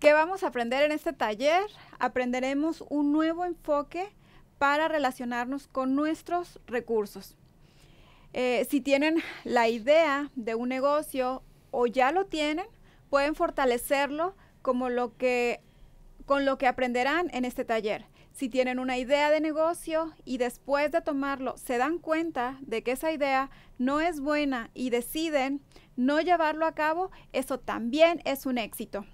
¿Qué vamos a aprender en este taller? Aprenderemos un nuevo enfoque para relacionarnos con nuestros recursos. Eh, si tienen la idea de un negocio o ya lo tienen, pueden fortalecerlo como lo que, con lo que aprenderán en este taller. Si tienen una idea de negocio y después de tomarlo se dan cuenta de que esa idea no es buena y deciden no llevarlo a cabo, eso también es un éxito.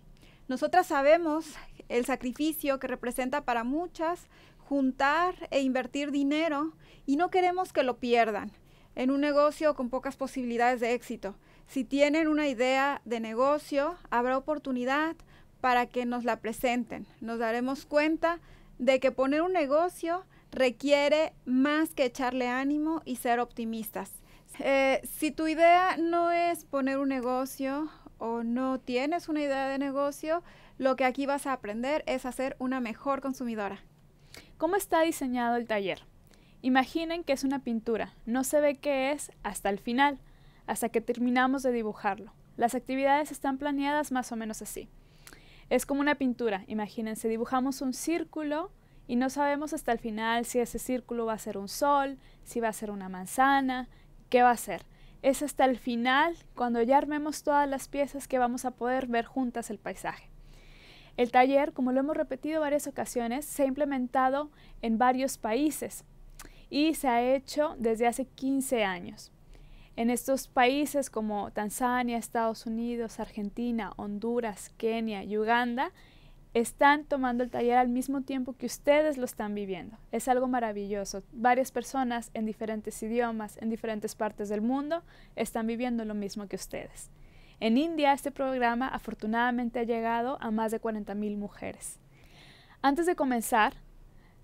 Nosotras sabemos el sacrificio que representa para muchas juntar e invertir dinero y no queremos que lo pierdan en un negocio con pocas posibilidades de éxito. Si tienen una idea de negocio, habrá oportunidad para que nos la presenten. Nos daremos cuenta de que poner un negocio requiere más que echarle ánimo y ser optimistas. Eh, si tu idea no es poner un negocio o no tienes una idea de negocio, lo que aquí vas a aprender es a ser una mejor consumidora. ¿Cómo está diseñado el taller? Imaginen que es una pintura, no se ve qué es hasta el final, hasta que terminamos de dibujarlo. Las actividades están planeadas más o menos así. Es como una pintura, imagínense, dibujamos un círculo y no sabemos hasta el final si ese círculo va a ser un sol, si va a ser una manzana, qué va a ser. Es hasta el final, cuando ya armemos todas las piezas, que vamos a poder ver juntas el paisaje. El taller, como lo hemos repetido varias ocasiones, se ha implementado en varios países y se ha hecho desde hace 15 años. En estos países como Tanzania, Estados Unidos, Argentina, Honduras, Kenia y Uganda, están tomando el taller al mismo tiempo que ustedes lo están viviendo. Es algo maravilloso. Varias personas en diferentes idiomas, en diferentes partes del mundo, están viviendo lo mismo que ustedes. En India este programa afortunadamente ha llegado a más de 40.000 mujeres. Antes de comenzar,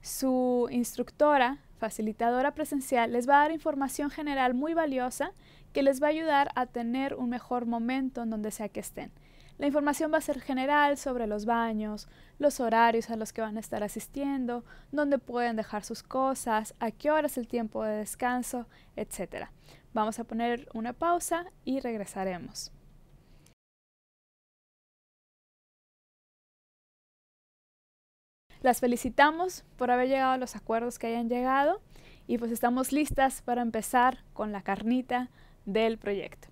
su instructora, facilitadora presencial, les va a dar información general muy valiosa que les va a ayudar a tener un mejor momento en donde sea que estén. La información va a ser general sobre los baños, los horarios a los que van a estar asistiendo, dónde pueden dejar sus cosas, a qué hora es el tiempo de descanso, etc. Vamos a poner una pausa y regresaremos. Las felicitamos por haber llegado a los acuerdos que hayan llegado y pues estamos listas para empezar con la carnita del proyecto.